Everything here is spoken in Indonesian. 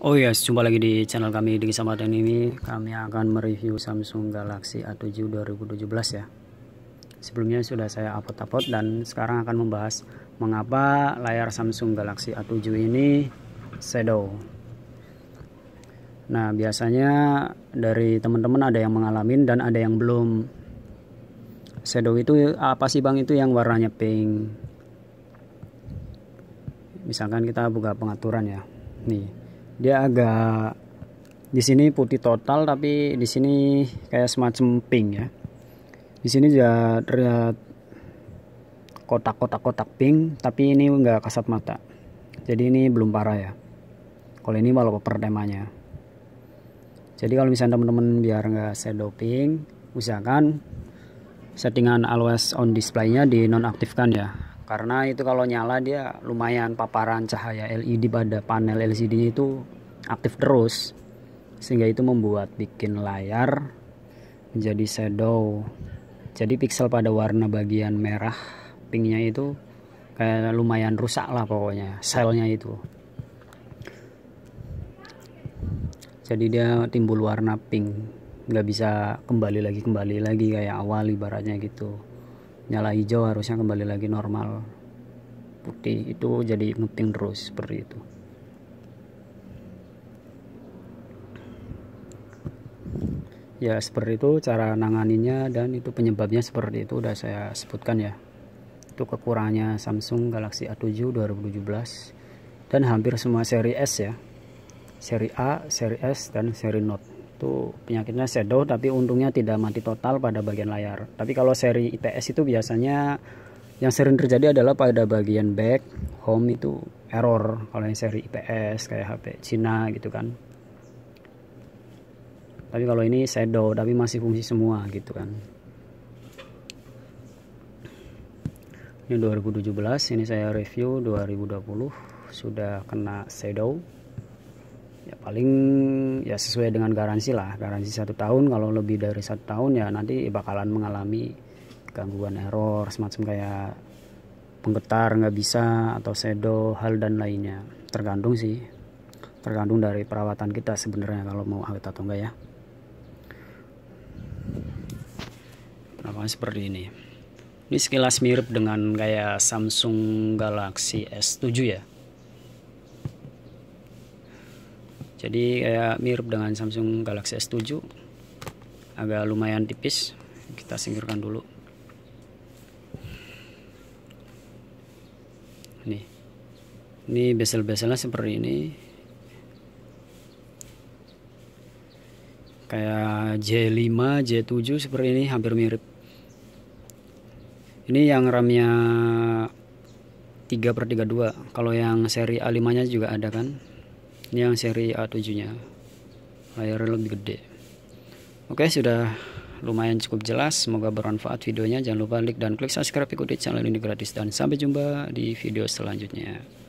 Oh ya, yes, jumpa lagi di channel kami di kesempatan ini kami akan mereview Samsung Galaxy A7 2017 ya. Sebelumnya sudah saya upload-upload dan sekarang akan membahas mengapa layar Samsung Galaxy A7 ini shadow. Nah, biasanya dari teman-teman ada yang mengalami dan ada yang belum. Shadow itu apa sih Bang itu yang warnanya pink? Misalkan kita buka pengaturan ya. Nih dia agak di sini putih total tapi di sini kayak semacam pink ya di sini juga terlihat kotak-kotak-kotak pink tapi ini enggak kasat mata jadi ini belum parah ya kalau ini malah paper temanya jadi kalau misalnya teman-teman biar enggak shadow pink usahakan settingan always on display-nya dinonaktifkan ya karena itu kalau nyala dia lumayan paparan cahaya LED pada panel LCD-nya itu aktif terus sehingga itu membuat bikin layar menjadi shadow jadi pixel pada warna bagian merah pinknya itu kayak lumayan rusak lah pokoknya selnya itu jadi dia timbul warna pink nggak bisa kembali lagi kembali lagi kayak awal ibaratnya gitu nyala hijau harusnya kembali lagi normal putih itu jadi ngeping terus seperti itu ya seperti itu cara nanganinya dan itu penyebabnya seperti itu udah saya sebutkan ya itu kekurangannya Samsung Galaxy A7 2017 dan hampir semua seri S ya seri A, seri S, dan seri Note itu penyakitnya shadow tapi untungnya tidak mati total pada bagian layar tapi kalau seri I.P.S itu biasanya yang sering terjadi adalah pada bagian back home itu error kalau yang seri IPS kayak HP Cina gitu kan tapi kalau ini shadow tapi masih fungsi semua gitu kan ini 2017 ini saya review 2020 sudah kena shadow paling ya sesuai dengan garansi lah garansi satu tahun kalau lebih dari satu tahun ya nanti bakalan mengalami gangguan error semacam kayak penggetar nggak bisa atau sedo hal dan lainnya tergantung sih tergantung dari perawatan kita sebenarnya kalau mau awet atau enggak ya penampakan seperti ini ini sekilas mirip dengan kayak Samsung Galaxy S7 ya jadi kayak mirip dengan Samsung Galaxy S7 agak lumayan tipis kita singkirkan dulu Ini, ini bezel-bezelnya seperti ini kayak J5, J7 seperti ini hampir mirip ini yang RAM-nya 3 per 32 kalau yang seri A5 nya juga ada kan ini yang seri A7 nya layar lebih gede oke sudah lumayan cukup jelas semoga bermanfaat videonya jangan lupa like dan klik subscribe ikuti channel ini gratis dan sampai jumpa di video selanjutnya